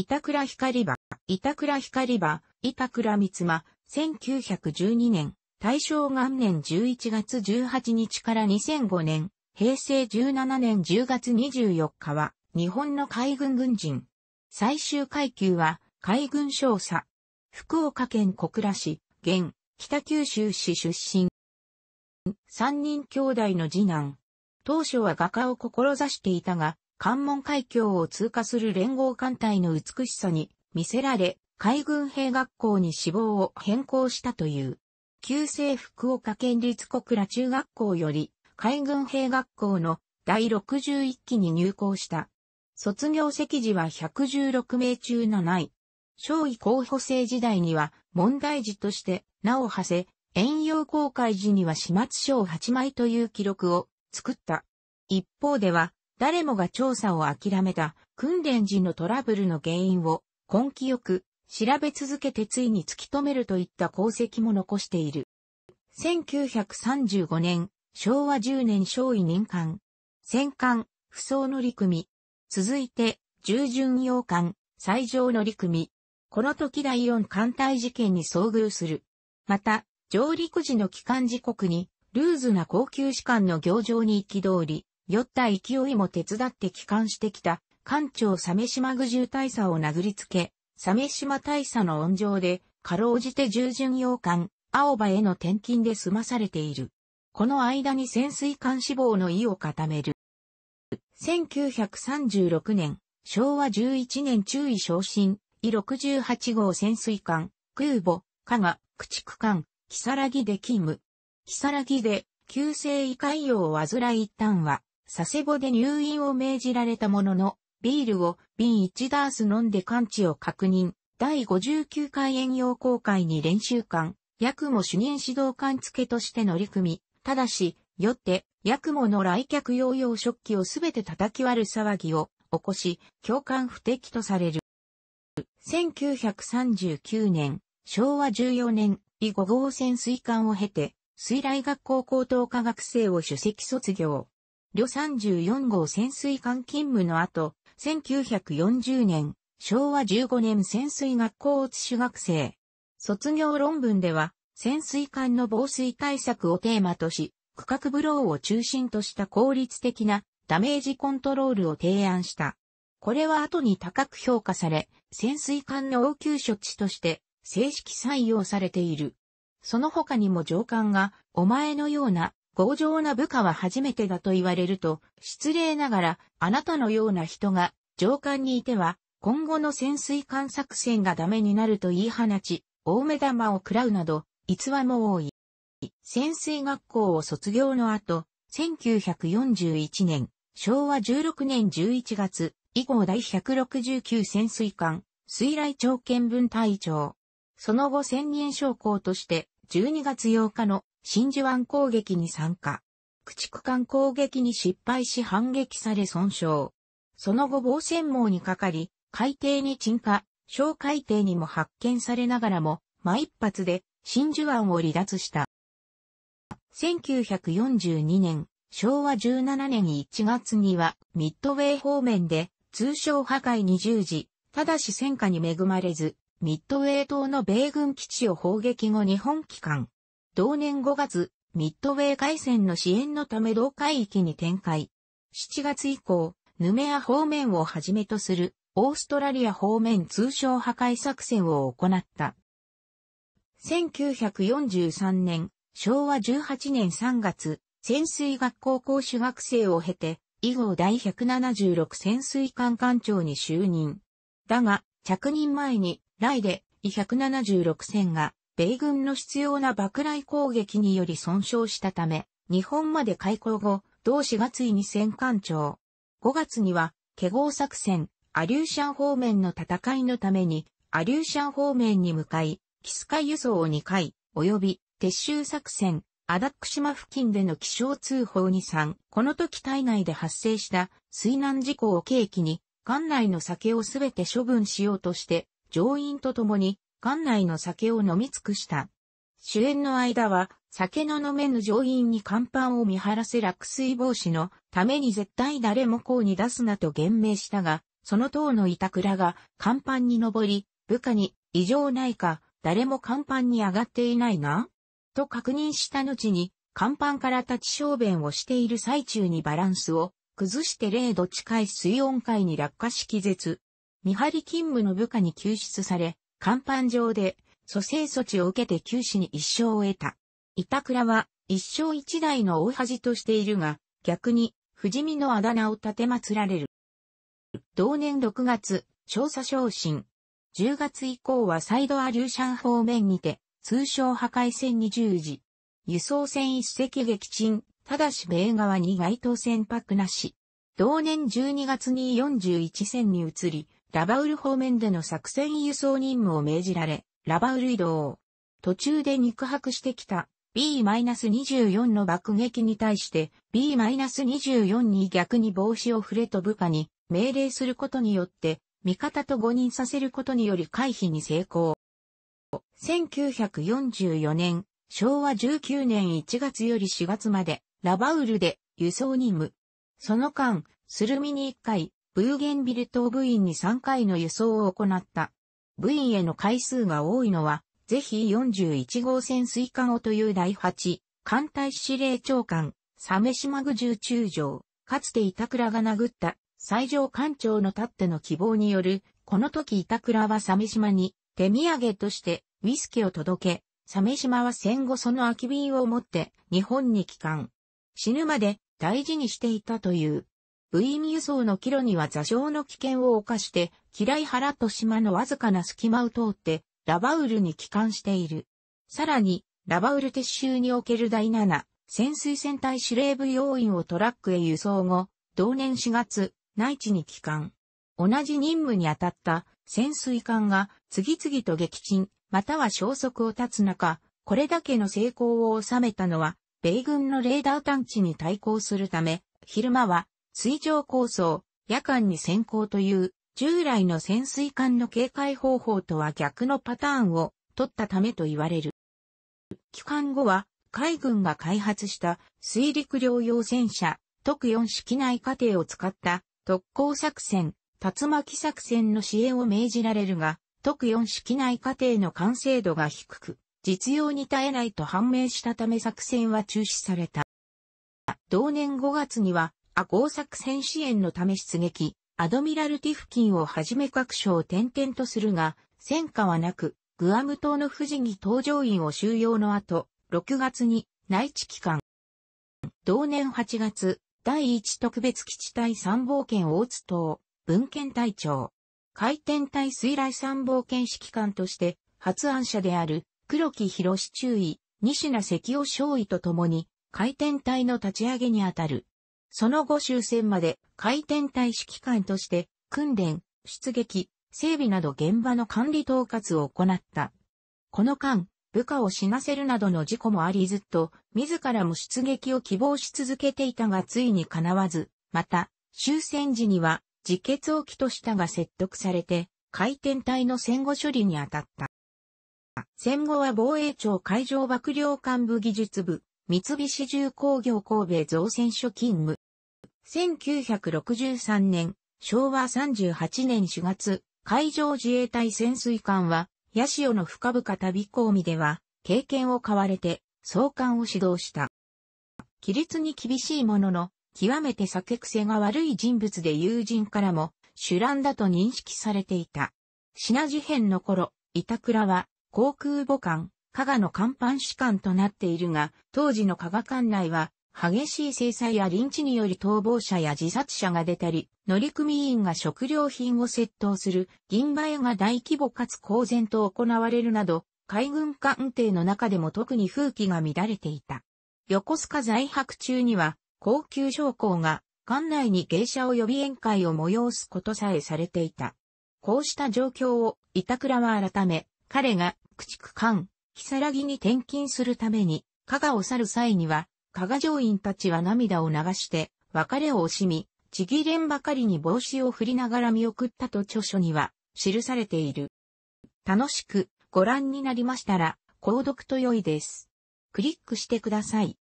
板倉光場、板倉光場、板倉三間、1912年、大正元年11月18日から2005年、平成17年10月24日は、日本の海軍軍人。最終階級は、海軍少佐。福岡県小倉市、現、北九州市出身。三人兄弟の次男。当初は画家を志していたが、関門海峡を通過する連合艦隊の美しさに見せられ、海軍兵学校に志望を変更したという。旧制福岡県立小倉中学校より海軍兵学校の第61期に入校した。卒業席時は116名中7位。少尉候補生時代には問題児として名を馳せ、遠洋公開時には始末書を8枚という記録を作った。一方では誰もが調査を諦めた訓練時のトラブルの原因を根気よく調べ続けてついに突き止めるといった功績も残している。1935年、昭和10年少尉任官。戦艦、不装乗組。続いて、従順洋艦、最上乗組。この時第四艦隊事件に遭遇する。また、上陸時の帰還時刻に、ルーズな高級士官の行場に行き通り、酔った勢いも手伝って帰還してきた、艦長鮫島愚重大佐を殴りつけ、鮫島大佐の恩情で、かろうじて従順洋艦、青葉への転勤で済まされている。この間に潜水艦死亡の意を固める。1936年、昭和11年注意昇進、伊68号潜水艦、空母、加賀、駆逐艦、木更木で勤務。木更木で、急性胃潰瘍を患い一旦は、佐世保で入院を命じられたものの、ビールを瓶1ダース飲んで完治を確認。第59回遠洋公海に練習官、役も主任指導官付けとして乗り組み、ただし、よって、役もの来客用用食器をすべて叩き割る騒ぎを起こし、共感不適とされる。1939年、昭和14年、以5号線水管を経て、水来学校高等科学生を首席卒業。旅34号潜水艦勤務の後、1940年、昭和15年潜水学校を主学生。卒業論文では、潜水艦の防水対策をテーマとし、区画ブローを中心とした効率的なダメージコントロールを提案した。これは後に高く評価され、潜水艦の応急処置として正式採用されている。その他にも上官が、お前のような強情な部下は初めてだと言われると、失礼ながら、あなたのような人が、上官にいては、今後の潜水艦作戦がダメになると言い放ち、大目玉を食らうなど、逸話も多い。潜水学校を卒業の後、1941年、昭和16年11月、以降第169潜水艦、水雷長見分隊長。その後専任将校として、12月8日の真珠湾攻撃に参加。駆逐艦攻撃に失敗し反撃され損傷。その後防戦網にかかり、海底に沈下、小海底にも発見されながらも、毎一発で真珠湾を離脱した。1942年、昭和17年1月には、ミッドウェー方面で、通称破壊20時、ただし戦火に恵まれず、ミッドウェー島の米軍基地を砲撃後日本機関、同年5月、ミッドウェー海戦の支援のため同海域に展開。7月以降、ヌメア方面をはじめとする、オーストラリア方面通商破壊作戦を行った。1943年、昭和18年3月、潜水学校講師学生を経て、以後第176潜水艦艦長に就任。だが、着任前に、来で、E176 船が米軍の必要な爆雷攻撃により損傷したため、日本まで開港後、同4月に戦艦長。5月には、華合作戦、アリューシャン方面の戦いのために、アリューシャン方面に向かい、キスカ輸送を2回、及び、撤収作戦、アダック島付近での気象通報に3、この時体内で発生した水難事故を契機に、艦内の酒をすべて処分しようとして、乗員と共に館内の酒を飲み尽くした。主演の間は、酒の飲めぬ乗員に甲板を見張らせ落水防止のために絶対誰もこうに出すなと言明したが、その党の板倉が甲板に登り、部下に異常ないか、誰も甲板に上がっていないな、と確認した後に、甲板から立ち小便をしている最中にバランスを崩して0度近い水温階に落下し気絶。見張り勤務の部下に救出され、甲板上で、蘇生措置を受けて九死に一生を得た。板倉は、一生一代の大恥としているが、逆に、不死身のあだ名を立てまつられる。同年6月、調査昇進。10月以降はサイドアリューシャン方面にて、通称破壊戦に従事。輸送船一隻撃沈、ただし米側に該当船舶なし。同年12月に41戦に移り、ラバウル方面での作戦輸送任務を命じられ、ラバウル移動。途中で肉薄してきた B-24 の爆撃に対して B-24 に逆に帽子を触れと部下に命令することによって味方と誤認させることにより回避に成功。1944年、昭和19年1月より4月までラバウルで輸送任務。その間、スルミに1回、ブーゲンビル島部員に3回の輸送を行った。部員への回数が多いのは、ぜひ41号潜水艦をという第8、艦隊司令長官、サメ島グ重中将、かつて板倉が殴った最上艦長のたっての希望による、この時板倉はサメ島に手土産としてウィスキーを届け、サメ島は戦後その空き瓶を持って日本に帰還。死ぬまで大事にしていたという。部員輸送の帰路には座礁の危険を冒して、嫌い原と島のわずかな隙間を通って、ラバウルに帰還している。さらに、ラバウル撤収における第7、潜水船隊司令部要員をトラックへ輸送後、同年4月、内地に帰還。同じ任務に当たった潜水艦が次々と撃沈、または消息を絶つ中、これだけの成功を収めたのは、米軍のレーダー探知に対抗するため、昼間は水上構想、夜間に先行という従来の潜水艦の警戒方法とは逆のパターンを取ったためと言われる。帰還後は海軍が開発した水陸両用戦車、特4式内過程を使った特攻作戦、竜巻作戦の支援を命じられるが、特4式内過程の完成度が低く、実用に耐えないと判明したため作戦は中止された。同年5月には、阿豪作戦支援のため出撃、アドミラルティ付近をはじめ各所を転々とするが、戦果はなく、グアム島の富士に搭乗員を収容の後、6月に内地機関。同年8月、第1特別基地隊参謀権大津島、文献隊長。回転隊水雷参謀権指揮官として、発案者である黒木博士中尉、西名関尾少尉と共に、回転隊の立ち上げにあたるその後終戦まで回転隊指揮官として訓練、出撃、整備など現場の管理統括を行った。この間、部下を死なせるなどの事故もありずっと自らも出撃を希望し続けていたがついに叶わず、また終戦時には自決を起としたが説得されて回転隊の戦後処理に当たった。戦後は防衛庁海上幕僚幹部技術部、三菱重工業神戸造船所勤務。1963年、昭和38年4月、海上自衛隊潜水艦は、八潮の深々旅込みでは、経験を買われて、総艦を指導した。規律に厳しいものの、極めて酒癖が悪い人物で友人からも、主乱だと認識されていた。品事変の頃、板倉は、航空母艦、加賀の看板士官となっているが、当時の加賀管内は、激しい制裁や臨地により逃亡者や自殺者が出たり、乗組員が食料品を窃盗する、銀梅が大規模かつ公然と行われるなど、海軍艦艇の中でも特に風紀が乱れていた。横須賀在泊中には、高級将校が、艦内に芸者を呼び宴会を催すことさえされていた。こうした状況を、板倉は改め、彼が、駆逐艦、如月に転勤するために、加賀を去る際には、加賀上院たちは涙を流して、別れを惜しみ、ちぎれんばかりに帽子を振りながら見送ったと著書には、記されている。楽しくご覧になりましたら、購読と良いです。クリックしてください。